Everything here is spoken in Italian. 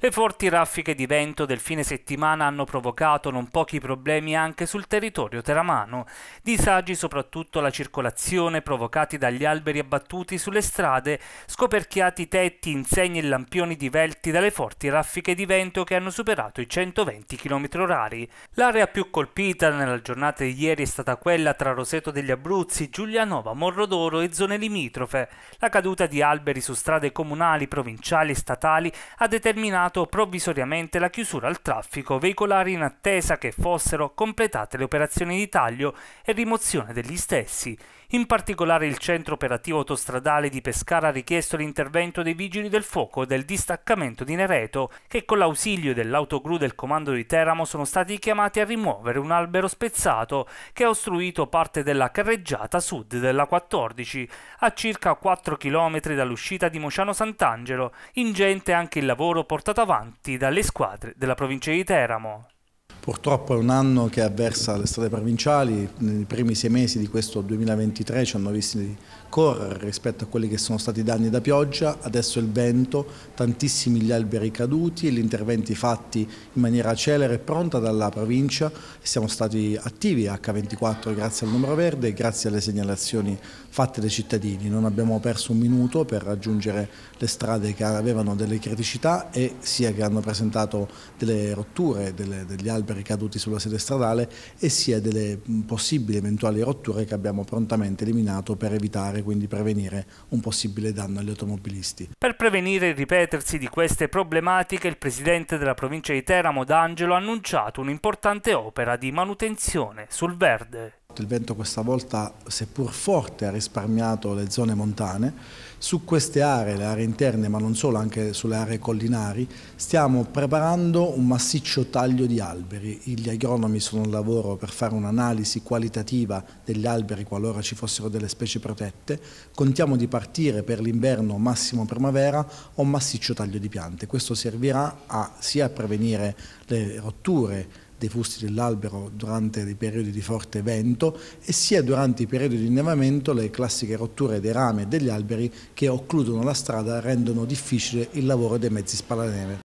Le forti raffiche di vento del fine settimana hanno provocato non pochi problemi anche sul territorio teramano, disagi soprattutto alla circolazione provocati dagli alberi abbattuti sulle strade, scoperchiati tetti, insegne e lampioni divelti dalle forti raffiche di vento che hanno superato i 120 km/h. L'area più colpita nella giornata di ieri è stata quella tra Roseto degli Abruzzi, Giulianova, Morrodoro e zone limitrofe. La caduta di alberi su strade comunali, provinciali e statali ha determinato determinato provvisoriamente la chiusura al traffico veicolare in attesa che fossero completate le operazioni di taglio e rimozione degli stessi. In particolare il centro operativo autostradale di Pescara ha richiesto l'intervento dei vigili del fuoco del distaccamento di Nereto, che con l'ausilio dell'autogru del comando di Teramo sono stati chiamati a rimuovere un albero spezzato che ha ostruito parte della carreggiata sud della 14, a circa 4 km dall'uscita di Mociano Sant'Angelo. Ingente anche il lavoro portato portato avanti dalle squadre della provincia di Teramo. Purtroppo è un anno che avversa le strade provinciali, nei primi sei mesi di questo 2023 ci hanno visti correre rispetto a quelli che sono stati i danni da pioggia, adesso il vento, tantissimi gli alberi caduti e gli interventi fatti in maniera celere e pronta dalla provincia, siamo stati attivi H24 grazie al numero verde e grazie alle segnalazioni fatte dai cittadini, non abbiamo perso un minuto per raggiungere le strade che avevano delle criticità e sia che hanno presentato delle rotture delle, degli alberi per i caduti sulla sede stradale e sia delle possibili eventuali rotture che abbiamo prontamente eliminato per evitare, quindi prevenire, un possibile danno agli automobilisti. Per prevenire il ripetersi di queste problematiche, il presidente della provincia di Teramo, D'Angelo, ha annunciato un'importante opera di manutenzione sul verde fatto, il vento questa volta seppur forte ha risparmiato le zone montane, su queste aree, le aree interne ma non solo, anche sulle aree collinari, stiamo preparando un massiccio taglio di alberi, gli agronomi sono al lavoro per fare un'analisi qualitativa degli alberi qualora ci fossero delle specie protette, contiamo di partire per l'inverno massimo primavera un massiccio taglio di piante, questo servirà a, sia a prevenire le rotture, dei fusti dell'albero durante i periodi di forte vento e sia durante i periodi di innevamento le classiche rotture dei rami e degli alberi che occludono la strada rendono difficile il lavoro dei mezzi spalaneve.